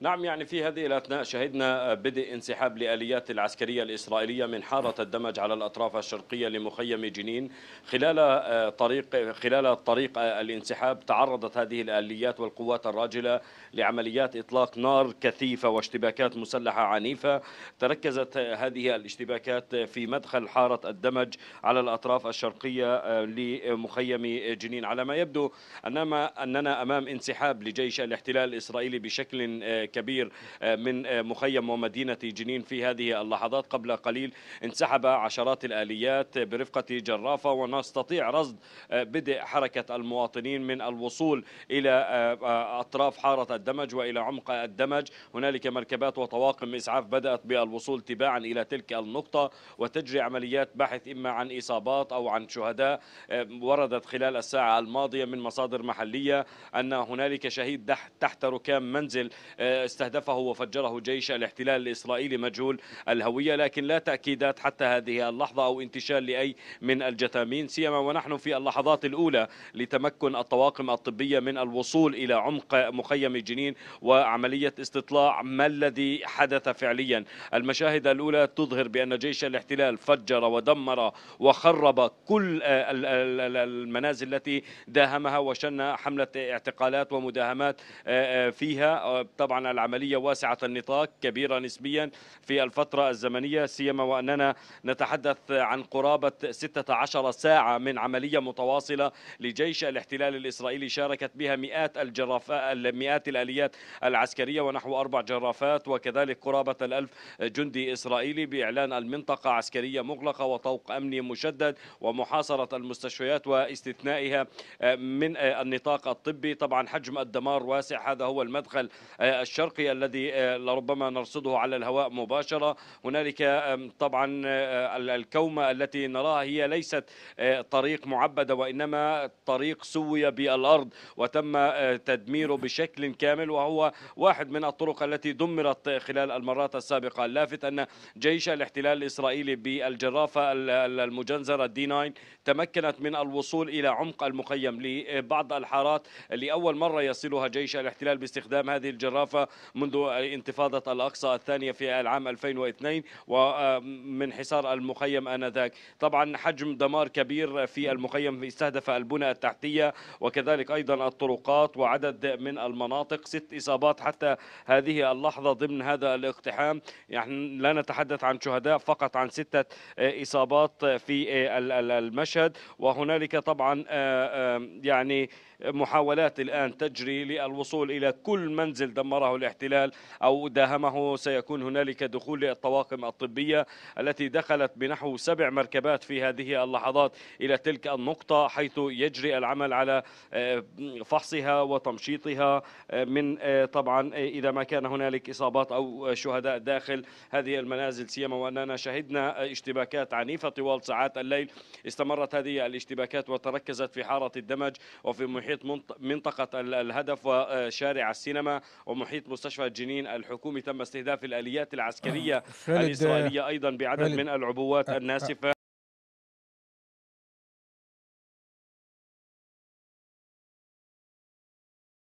نعم يعني في هذه الأثناء شهدنا بدء انسحاب لآليات العسكرية الإسرائيلية من حارة الدمج على الأطراف الشرقية لمخيم جنين خلال آه، طريق خلال طريق آه، الانسحاب تعرضت هذه الآليات والقوات الراجلة لعمليات إطلاق نار كثيفة واشتباكات مسلحة عنيفة تركزت آه، هذه الاشتباكات في مدخل حارة الدمج على الأطراف الشرقية لمخيم جنين على ما يبدو اننا أننا أمام انسحاب لجيش الاحتلال الإسرائيلي بشكل كبير آه، من آه، مخيم ومدينة جنين في هذه اللحظات قبل قليل انسحب عشرات الآليات برفقة جرافة ونستطيع رصد آه، بدء حركة المواطنين من الوصول إلى أطراف حارة الدمج وإلى عمق الدمج هنالك مركبات وطواقم إسعاف بدأت بالوصول تباعا إلى تلك النقطة وتجري عمليات بحث إما عن إصابات أو عن شهداء وردت خلال الساعة الماضية من مصادر محلية أن هنالك شهيد تحت ركام منزل استهدفه وفجره جيش الاحتلال الإسرائيلي مجهول الهوية لكن لا تأكيدات حتى هذه اللحظة أو انتشال لأي من الجثامين سيما ونحن في اللحظات الأولى لتمكن الطواقم الطبية من الوصول إلى عمق مخيم جنين وعملية استطلاع ما الذي حدث فعليا المشاهد الأولى تظهر بأن جيش الاحتلال فجر ودمر وخرب كل المنازل التي داهمها وشن حملة اعتقالات ومداهمات آه، آه، فيها آه، طبعا العملية واسعة النطاق كبيرة نسبيا في الفترة الزمنية سيما وأننا نتحدث عن قرابة 16 ساعة من عملية متواصلة لجيش الاحتلال الإسرائيلي شاركت بها مئات الجرافات مئات الآليات العسكرية ونحو أربع جرافات وكذلك قرابة الألف جندي إسرائيلي بإعلان المنطقة عسكرية مغلقة وطوق أمني مشدد ومحاصرة المستشفيات واستثنائها من النطاق الطبي طبعا حجم الدمار واسع هذا هو المدخل الشرعي الشرقي الذي آه، لربما نرصده على الهواء مباشرة هنالك طبعا آه، الكومة التي نراها هي ليست آه، طريق معبدة وإنما طريق سوي بالأرض وتم تدميره بشكل كامل وهو واحد من الطرق التي دمرت خلال المرات السابقة اللافت أن جيش الاحتلال الإسرائيلي بالجرافة المجنزرة دي 9 تمكنت من الوصول إلى عمق المخيم لبعض الحارات لأول مرة يصلها جيش الاحتلال باستخدام هذه الجرافة منذ انتفاضة الأقصى الثانية في العام 2002 ومن حصار المخيم آنذاك طبعا حجم دمار كبير في المخيم استهدف البنى التحتية وكذلك أيضا الطرقات وعدد من المناطق ست إصابات حتى هذه اللحظة ضمن هذا الاقتحام يعني لا نتحدث عن شهداء فقط عن ستة إصابات في المشهد وهنالك طبعا آه، آه، يعني محاولات الآن تجري للوصول إلى كل منزل دمره الاحتلال أو داهمه سيكون هنالك دخول للطواقم الطبية التي دخلت بنحو سبع مركبات في هذه اللحظات إلى تلك النقطة حيث يجري العمل على آه، فحصها وتمشيطها آه، من آه، طبعا إذا ما كان هنالك إصابات أو شهداء داخل هذه المنازل سيما وأننا شهدنا اشتباكات عنيفة طوال ساعات الليل استمرت هذه الاشتباكات وتركزت في حارة الدمج وفي محيط منطقة الهدف وشارع السينما ومحيط محيط مستشفى جنين الحكومي تم استهداف الآليات العسكرية آه، الإسرائيلية أيضا بعدد من العبوات آه، آه. الناسفة